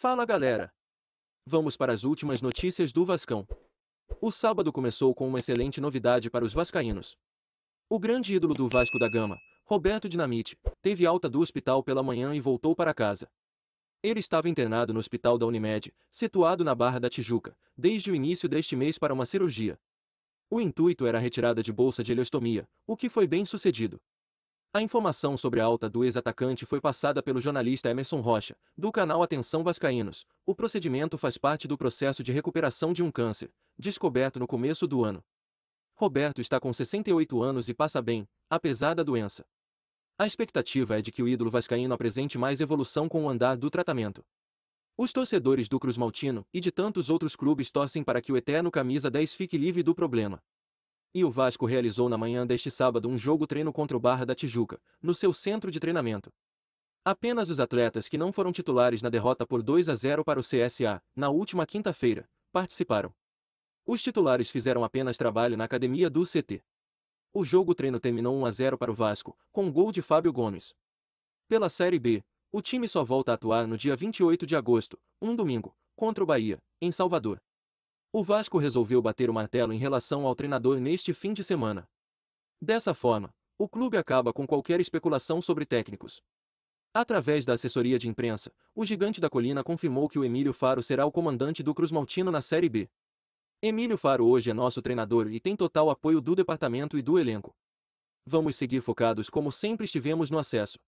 Fala galera! Vamos para as últimas notícias do Vascão. O sábado começou com uma excelente novidade para os vascaínos. O grande ídolo do Vasco da Gama, Roberto Dinamite, teve alta do hospital pela manhã e voltou para casa. Ele estava internado no hospital da Unimed, situado na Barra da Tijuca, desde o início deste mês para uma cirurgia. O intuito era a retirada de bolsa de heliostomia, o que foi bem sucedido. A informação sobre a alta do ex-atacante foi passada pelo jornalista Emerson Rocha, do canal Atenção Vascaínos. O procedimento faz parte do processo de recuperação de um câncer, descoberto no começo do ano. Roberto está com 68 anos e passa bem, apesar da doença. A expectativa é de que o ídolo vascaíno apresente mais evolução com o andar do tratamento. Os torcedores do Cruz Maltino e de tantos outros clubes torcem para que o eterno camisa 10 fique livre do problema e o Vasco realizou na manhã deste sábado um jogo-treino contra o Barra da Tijuca, no seu centro de treinamento. Apenas os atletas que não foram titulares na derrota por 2 a 0 para o CSA, na última quinta-feira, participaram. Os titulares fizeram apenas trabalho na academia do CT. O jogo-treino terminou 1 a 0 para o Vasco, com gol de Fábio Gomes. Pela Série B, o time só volta a atuar no dia 28 de agosto, um domingo, contra o Bahia, em Salvador. O Vasco resolveu bater o martelo em relação ao treinador neste fim de semana. Dessa forma, o clube acaba com qualquer especulação sobre técnicos. Através da assessoria de imprensa, o gigante da colina confirmou que o Emílio Faro será o comandante do Cruz Maltino na Série B. Emílio Faro hoje é nosso treinador e tem total apoio do departamento e do elenco. Vamos seguir focados como sempre estivemos no acesso.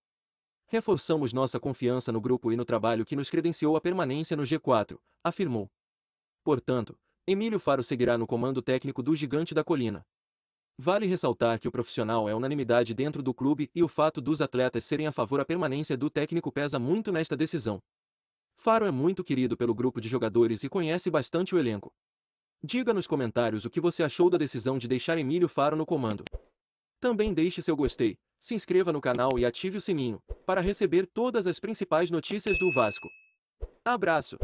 Reforçamos nossa confiança no grupo e no trabalho que nos credenciou a permanência no G4, afirmou. Portanto, Emílio Faro seguirá no comando técnico do Gigante da Colina. Vale ressaltar que o profissional é unanimidade dentro do clube e o fato dos atletas serem a favor da permanência do técnico pesa muito nesta decisão. Faro é muito querido pelo grupo de jogadores e conhece bastante o elenco. Diga nos comentários o que você achou da decisão de deixar Emílio Faro no comando. Também deixe seu gostei, se inscreva no canal e ative o sininho, para receber todas as principais notícias do Vasco. Abraço!